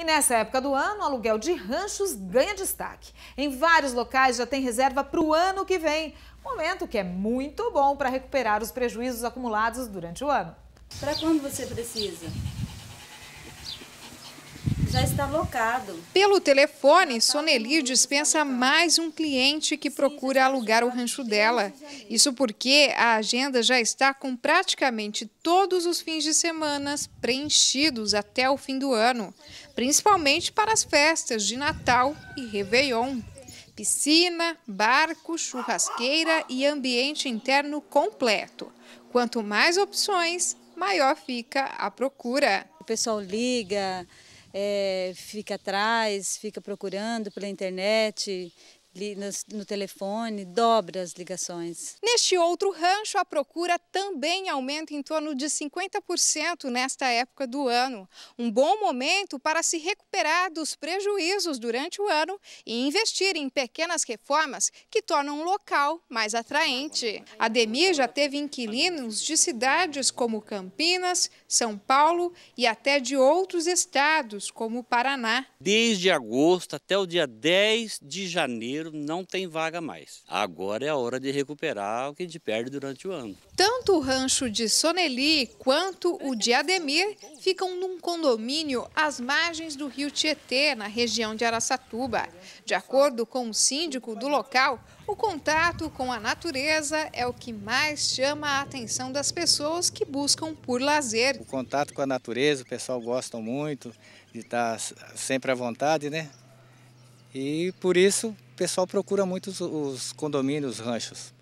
E nessa época do ano, o aluguel de ranchos ganha destaque. Em vários locais já tem reserva para o ano que vem, momento que é muito bom para recuperar os prejuízos acumulados durante o ano. Para quando você precisa? está locado. Pelo telefone, Soneli dispensa mais um cliente que procura alugar o rancho dela. Isso porque a agenda já está com praticamente todos os fins de semana preenchidos até o fim do ano, principalmente para as festas de Natal e Réveillon piscina, barco, churrasqueira e ambiente interno completo. Quanto mais opções, maior fica a procura. O pessoal liga, é, fica atrás, fica procurando pela internet, no telefone, dobra as ligações. Neste outro rancho, a procura também aumenta em torno de 50% nesta época do ano. Um bom momento para se recuperar dos prejuízos durante o ano e investir em pequenas reformas que tornam o local mais atraente. a Ademir já teve inquilinos de cidades como Campinas, São Paulo e até de outros estados, como Paraná. Desde agosto até o dia 10 de janeiro, não tem vaga mais. Agora é a hora de recuperar o que a gente perde durante o ano. Tanto o rancho de Soneli quanto o de Ademir ficam num condomínio às margens do rio Tietê, na região de Araçatuba. De acordo com o síndico do local, o contato com a natureza é o que mais chama a atenção das pessoas que buscam por lazer. O contato com a natureza, o pessoal gosta muito de estar sempre à vontade, né? E por isso pessoal procura muito os, os condomínios, ranchos.